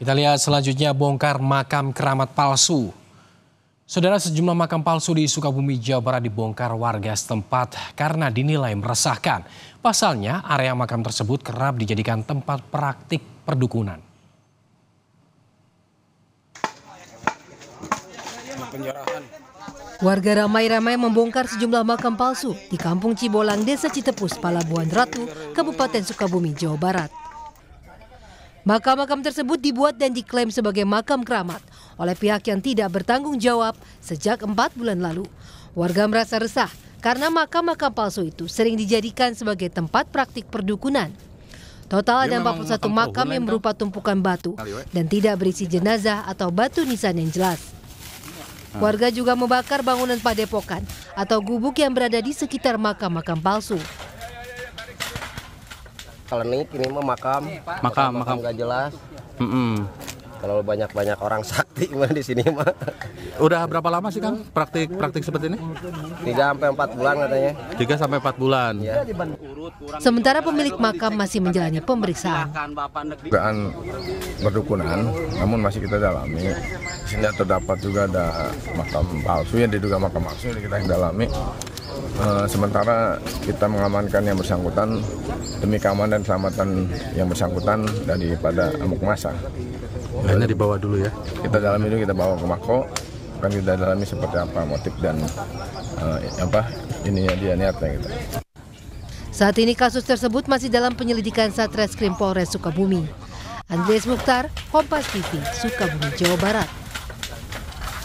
Kita lihat selanjutnya bongkar makam keramat palsu. Saudara sejumlah makam palsu di Sukabumi, Jawa Barat dibongkar warga setempat karena dinilai meresahkan. Pasalnya area makam tersebut kerap dijadikan tempat praktik perdukunan. Penjarahan. Warga ramai-ramai membongkar sejumlah makam palsu di Kampung Cibolang, Desa Citepus, Palabuhan Ratu, Kabupaten Sukabumi, Jawa Barat. Makam-makam tersebut dibuat dan diklaim sebagai makam keramat oleh pihak yang tidak bertanggung jawab sejak empat bulan lalu. Warga merasa resah karena makam-makam palsu itu sering dijadikan sebagai tempat praktik perdukunan. Total ada 41 makam yang berupa tumpukan batu dan tidak berisi jenazah atau batu nisan yang jelas. Ah. Warga juga membakar bangunan padepokan atau gubuk yang berada di sekitar makam-makam palsu klinik ini mah iya, makam. Makam, makam nggak jelas. Mm -mm. Kalau banyak-banyak orang sakti mah di sini mah. Udah berapa lama sih Kang praktik praktik seperti ini? 3 sampai 4 bulan katanya. 3 sampai 4 bulan. Ya. Sementara pemilik makam masih menjalani pemeriksaan. Dugaan berdukunan, namun masih kita dalami. Di sini terdapat juga ada makam palsu yang diduga makam palsu yang kita dalami e, sementara kita mengamankan yang bersangkutan demi keamanan dan keselamatan yang bersangkutan daripada amuk massa. Hanya dibawa dulu ya? Kita dalami dulu, kita bawa ke Mako, kan kita dalami seperti apa motif dan e, apa ininya dia niatnya kita. Gitu. Saat ini kasus tersebut masih dalam penyelidikan Satreskrim Polres Sukabumi. Andres Mukhtar, Kompas TV, Sukabumi, Jawa Barat.